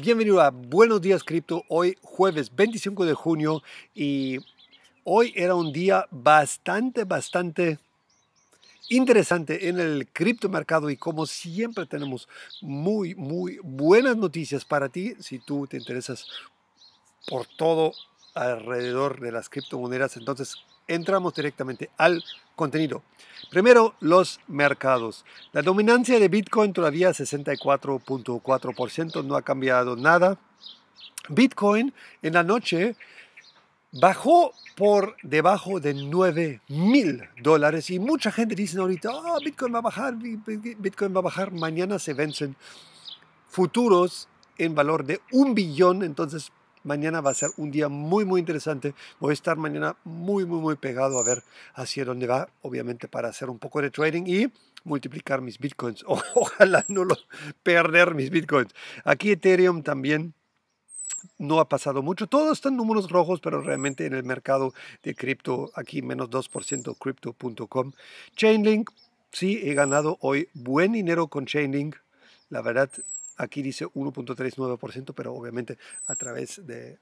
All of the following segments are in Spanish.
Bienvenido a Buenos Días Cripto, hoy jueves 25 de junio y hoy era un día bastante, bastante interesante en el criptomercado y como siempre tenemos muy, muy buenas noticias para ti si tú te interesas por todo alrededor de las criptomonedas. Entonces entramos directamente al contenido. Primero, los mercados. La dominancia de Bitcoin todavía 64.4%, no ha cambiado nada. Bitcoin en la noche bajó por debajo de 9 mil dólares y mucha gente dice ahorita, ah, Bitcoin va a bajar, Bitcoin va a bajar, mañana se vencen futuros en valor de un billón, entonces Mañana va a ser un día muy, muy interesante. Voy a estar mañana muy, muy, muy pegado a ver hacia dónde va, obviamente para hacer un poco de trading y multiplicar mis bitcoins. ojalá no los perder mis bitcoins. Aquí Ethereum también no ha pasado mucho. Todos están números rojos, pero realmente en el mercado de cripto, aquí menos 2%, crypto.com. Chainlink, sí, he ganado hoy buen dinero con Chainlink. La verdad, Aquí dice 1.39%, pero obviamente a través de,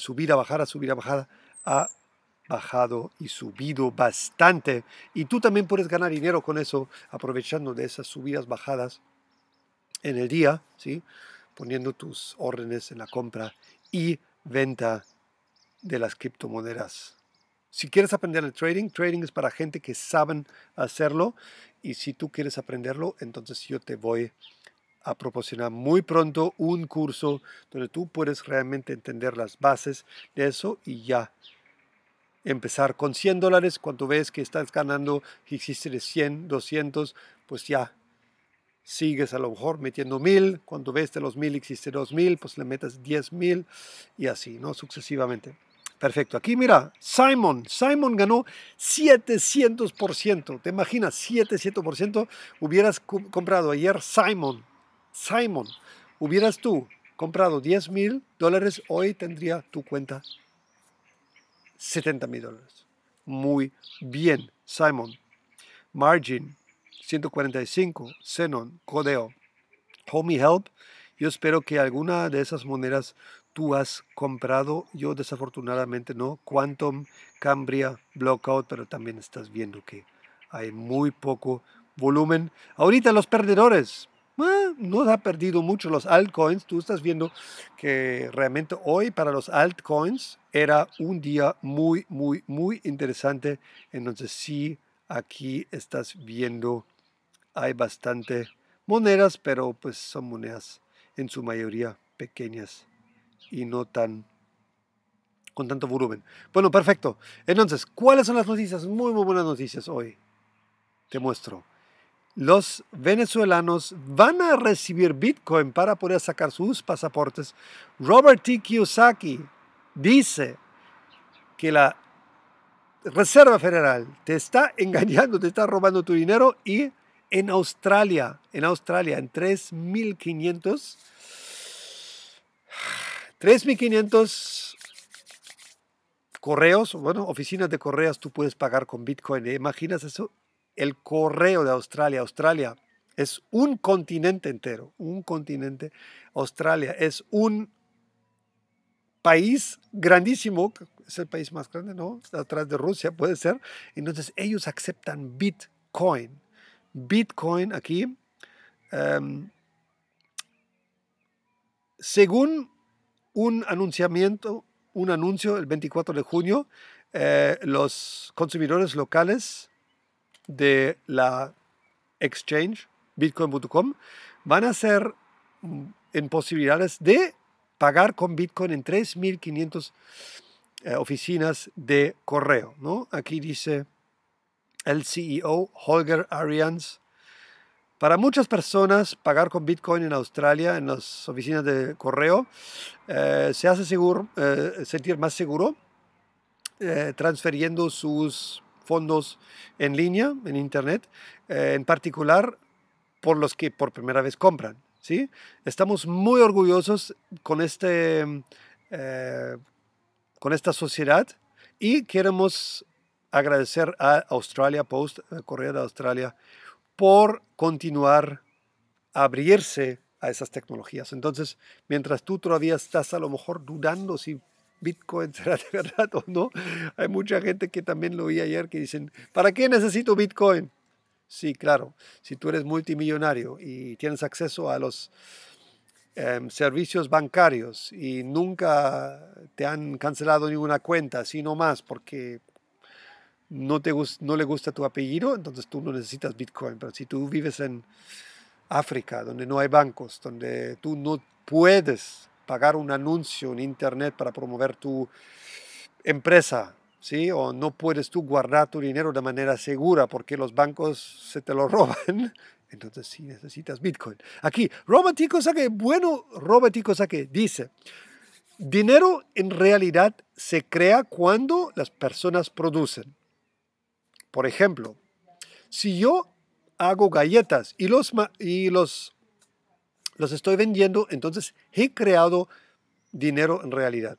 subida, subir a bajar, a subir a bajada, ha bajado y subido bastante. Y tú también puedes ganar dinero con eso, aprovechando de esas subidas, bajadas en el día, ¿sí? poniendo tus órdenes en la compra y venta de las criptomonedas. Si quieres aprender el trading, trading es para gente que saben hacerlo y si tú quieres aprenderlo, entonces yo te voy a proporcionar muy pronto un curso donde tú puedes realmente entender las bases de eso y ya empezar con 100 dólares, cuando ves que estás ganando, que existe de 100, 200, pues ya sigues a lo mejor metiendo 1000, cuando ves de los 1000 existe 2000, pues le metes 10000 y así, ¿no? Sucesivamente. Perfecto. Aquí mira, Simon. Simon ganó 700%. ¿Te imaginas? 700%. Hubieras comprado ayer Simon. Simon, hubieras tú comprado 10 mil dólares, hoy tendría tu cuenta 70 mil dólares. Muy bien, Simon. Margin, 145, Xenon, Codeo, Homey Help. Yo espero que alguna de esas monedas tú has comprado. Yo desafortunadamente no. Quantum, Cambria, Blockout, pero también estás viendo que hay muy poco volumen. Ahorita los perdedores, nos ah, no ha perdido mucho los altcoins. Tú estás viendo que realmente hoy para los altcoins era un día muy, muy, muy interesante. Entonces sí, aquí estás viendo, hay bastante monedas, pero pues son monedas en su mayoría pequeñas y no tan con tanto volumen. Bueno, perfecto. Entonces, ¿cuáles son las noticias? Muy, muy buenas noticias hoy. Te muestro los venezolanos van a recibir Bitcoin para poder sacar sus pasaportes. Robert T. Kiyosaki dice que la Reserva Federal te está engañando, te está robando tu dinero y en Australia, en Australia, en 3.500, 3.500 correos, bueno, oficinas de correos tú puedes pagar con Bitcoin. ¿Eh? ¿Imaginas eso? el correo de Australia. Australia es un continente entero, un continente. Australia es un país grandísimo, es el país más grande, ¿no? Está Atrás de Rusia puede ser. Entonces ellos aceptan Bitcoin. Bitcoin aquí, em, según un anunciamiento, un anuncio el 24 de junio, eh, los consumidores locales de la exchange bitcoin.com van a ser mm, en posibilidades de pagar con bitcoin en 3.500 eh, oficinas de correo. ¿no? Aquí dice el CEO Holger Arians. Para muchas personas, pagar con Bitcoin en Australia, en las oficinas de correo, eh, se hace seguro, eh, sentir más seguro transfiriendo sus fondos en línea, en Internet, eh, en particular por los que por primera vez compran. ¿sí? Estamos muy orgullosos con, este, eh, con esta sociedad y queremos agradecer a Australia Post, a Correa de Australia, por continuar a abrirse a esas tecnologías. Entonces, mientras tú todavía estás a lo mejor dudando si Bitcoin, ¿será de verdad o no? Hay mucha gente que también lo vi ayer que dicen, ¿para qué necesito Bitcoin? Sí, claro, si tú eres multimillonario y tienes acceso a los em, servicios bancarios y nunca te han cancelado ninguna cuenta, sino más porque no, te, no le gusta tu apellido, entonces tú no necesitas Bitcoin. Pero si tú vives en África, donde no hay bancos, donde tú no puedes pagar un anuncio en Internet para promover tu empresa, ¿sí? O no puedes tú guardar tu dinero de manera segura porque los bancos se te lo roban. Entonces sí necesitas Bitcoin. Aquí, cosa que bueno, cosa que dice, dinero en realidad se crea cuando las personas producen. Por ejemplo, si yo hago galletas y los, y los los estoy vendiendo, entonces he creado dinero en realidad.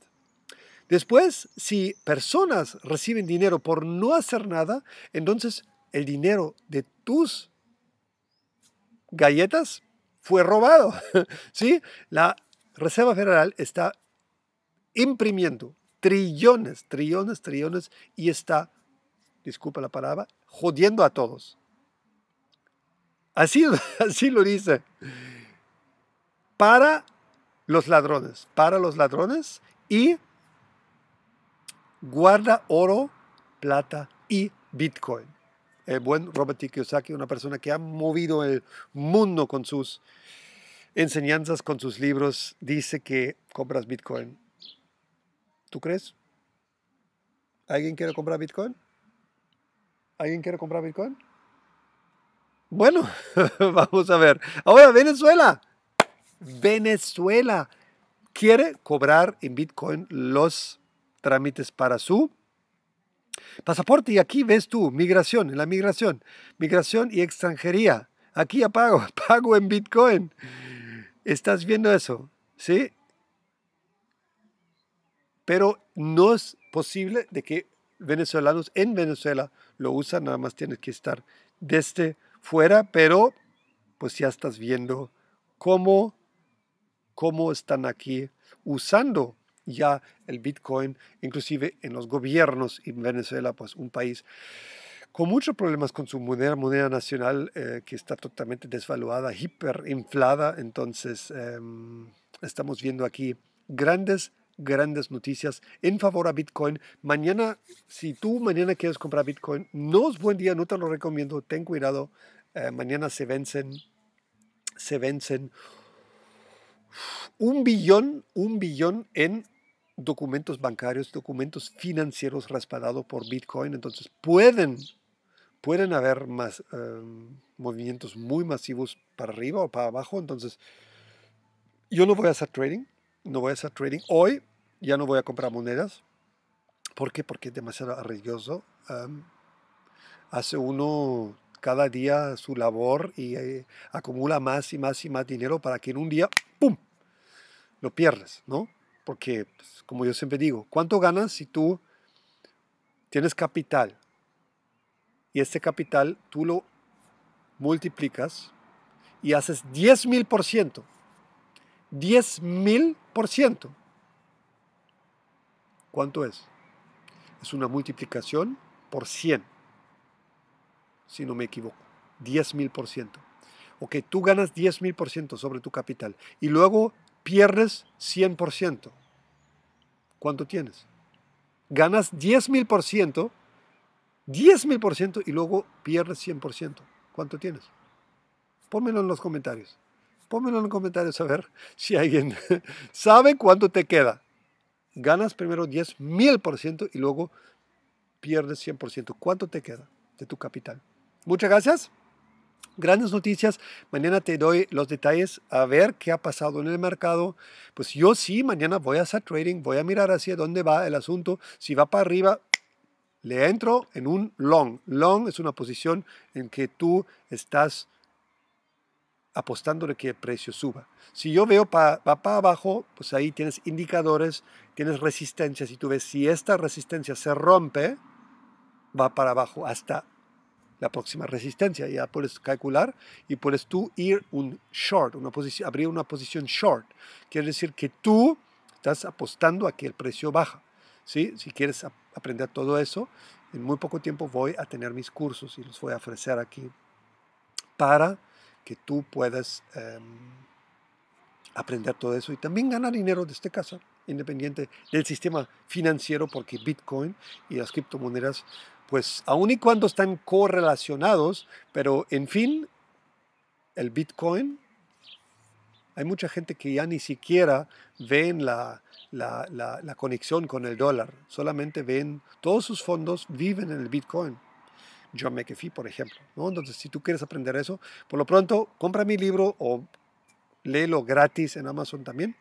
Después, si personas reciben dinero por no hacer nada, entonces el dinero de tus galletas fue robado. ¿Sí? La Reserva Federal está imprimiendo trillones, trillones, trillones y está, disculpa la palabra, jodiendo a todos. Así, así lo dice para los ladrones, para los ladrones y guarda oro, plata y Bitcoin. El buen Robert Kiyosaki, una persona que ha movido el mundo con sus enseñanzas, con sus libros, dice que compras Bitcoin. ¿Tú crees? ¿Alguien quiere comprar Bitcoin? ¿Alguien quiere comprar Bitcoin? Bueno, vamos a ver. Ahora, Venezuela. Venezuela quiere cobrar en Bitcoin los trámites para su pasaporte. Y aquí ves tú, migración, en la migración, migración y extranjería. Aquí apago, apago en Bitcoin. ¿Estás viendo eso? ¿Sí? Pero no es posible de que venezolanos en Venezuela lo usan, nada más tienes que estar desde fuera, pero pues ya estás viendo cómo cómo están aquí usando ya el Bitcoin, inclusive en los gobiernos en Venezuela, pues un país con muchos problemas con su moneda, moneda nacional eh, que está totalmente desvaluada, hiperinflada. Entonces, em, estamos viendo aquí grandes, grandes noticias en favor a Bitcoin. Mañana, si tú mañana quieres comprar Bitcoin, no es buen día, no te lo recomiendo, ten cuidado. Eh, mañana se vencen, se vencen un billón, un billón en documentos bancarios, documentos financieros respaldados por Bitcoin. Entonces pueden, pueden haber más em, movimientos muy masivos para arriba o para abajo. Entonces yo no voy a hacer trading, no voy a hacer trading. Hoy ya no voy a comprar monedas. ¿Por qué? Porque es demasiado arriesgoso. Em, hace uno cada día su labor y eh, acumula más y más y más dinero para que en un día ¡pum! Lo pierdes, ¿no? Porque, pues, como yo siempre digo, ¿cuánto ganas si tú tienes capital? Y este capital tú lo multiplicas y haces 10 mil por ciento. 10 mil por ciento. ¿Cuánto es? Es una multiplicación por 100, si no me equivoco. 10 mil por ciento que tú ganas 10 mil por ciento sobre tu capital y luego pierdes 100 ¿Cuánto tienes? Ganas 10 mil por ciento, 10 mil por ciento y luego pierdes 100 ¿Cuánto tienes? Pónmelo en los comentarios. Pónmelo en los comentarios a ver si alguien sabe cuánto te queda. Ganas primero 10 mil por ciento y luego pierdes 100 ¿Cuánto te queda de tu capital? Muchas gracias. Grandes noticias, mañana te doy los detalles a ver qué ha pasado en el mercado. Pues yo sí, mañana voy a hacer trading, voy a mirar hacia dónde va el asunto. Si va para arriba, le entro en un long. Long es una posición en que tú estás apostando de que el precio suba. Si yo veo para, va para abajo, pues ahí tienes indicadores, tienes resistencias y tú ves si esta resistencia se rompe, va para abajo hasta la próxima resistencia. Ya puedes calcular y puedes tú ir un short, una posición, abrir una posición short. Quiere decir que tú estás apostando a que el precio baja. ¿sí? Si quieres aprender todo eso, en muy poco tiempo voy a tener mis cursos y los voy a ofrecer aquí para que tú puedas em, aprender todo eso y también ganar dinero de este caso, independiente del sistema financiero, porque Bitcoin y las criptomonedas pues aun y cuando están correlacionados, pero en fin, el Bitcoin, hay mucha gente que ya ni siquiera ven la, conexión con el dólar, solamente ven, todos sus fondos viven en el Bitcoin. John McAfee, por ejemplo. ¿no? Entonces, si tú quieres aprender eso, por lo pronto, compra mi libro o léelo gratis en Amazon también.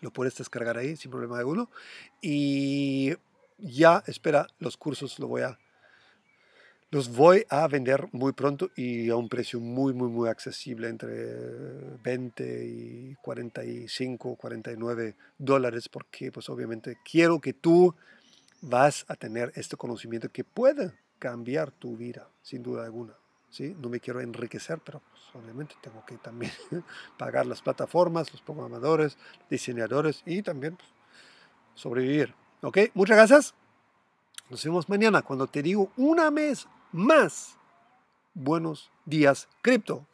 Lo puedes descargar ahí sin problema alguno. Y ya, espera, los cursos los voy a, los voy a vender muy pronto y a un precio muy, muy, muy accesible, entre 20 y 45, 49 dólares, porque pues obviamente quiero que tú vas a tener este conocimiento que pueda cambiar tu vida, sin duda alguna. ¿sí? No me quiero enriquecer, pero pues, obviamente tengo que también pagar las plataformas, los programadores, diseñadores y también pues, sobrevivir. ¿Ok? Muchas gracias. Nos vemos mañana cuando te digo una vez más. Buenos días, cripto.